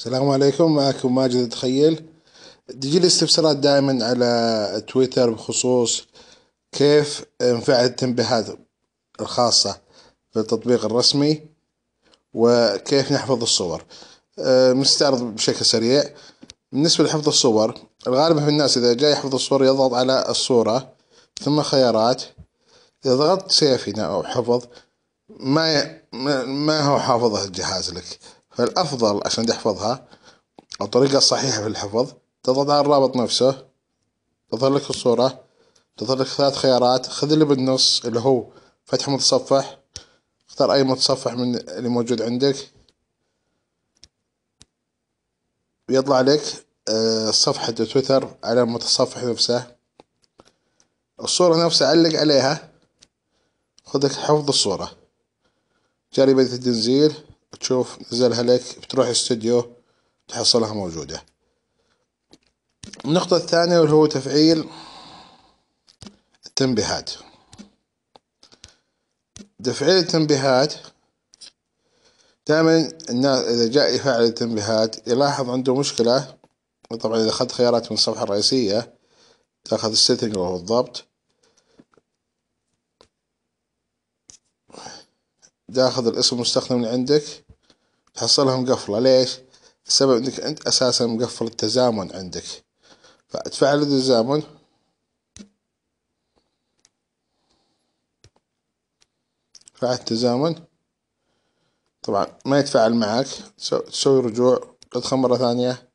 السلام عليكم معكم ماجد تخيل تجي لي استفسارات دائما على تويتر بخصوص كيف انفعل التنبيهات الخاصة في التطبيق الرسمي وكيف نحفظ الصور آه، مستعرض بشكل سريع بالنسبة لحفظ الصور الغالب في الناس إذا جاي يحفظ الصور يضغط على الصورة ثم خيارات إذا ضغطت هنا أو حفظ ما ي... ما هو حافظه الجهاز لك فالأفضل عشان تحفظها الطريقة الصحيحة في الحفظ تضغط على الرابط نفسه تظهر لك الصورة تظهر لك ثلاث خيارات خذ اللي بالنص اللي هو فتح متصفح اختار أي متصفح من اللي موجود عندك يطلع لك آه، صفحة تويتر على المتصفح نفسه الصورة نفسها علق عليها خذك حفظ الصورة بيت التنزيل تشوف نزلها لك بتروح استوديو تحصلها موجودة النقطة الثانية اللي هو تفعيل التنبيهات تفعيل التنبيهات دائما الناس إذا جاء يفعل التنبيهات يلاحظ عنده مشكلة طبعا إذا أخذت خيارات من الصفحة الرئيسية تاخذ السيتنج وهو الضبط تاخذ الاسم المستخدم اللي عندك تحصلها مقفلة ليش؟ السبب انك انت اساسا مقفل التزامن عندك فتفعل التزامن فعل التزامن طبعا ما يتفعل معك تسوي رجوع تدخل مرة ثانية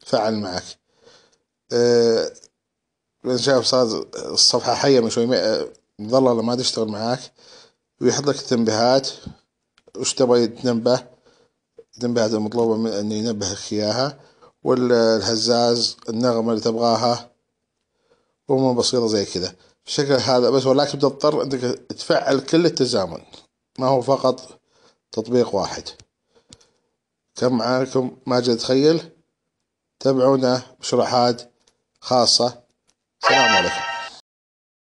تفاعل معك أه شايف صار الصفحة حية من شوي آه، مظللة ما تشتغل معاك ويحط لك التنبيهات وش تبغى تنبه التنبيهات المطلوبة من أن ينبهك إياها والهزاز النغمة اللي تبغاها وأمور بسيطة زي كذا بشكل هذا بس ولكن تضطر أنك تفعل كل التزامن ما هو فقط تطبيق واحد كان معاكم ماجد تخيل تابعونا بشروحات خاصة السلام عليكم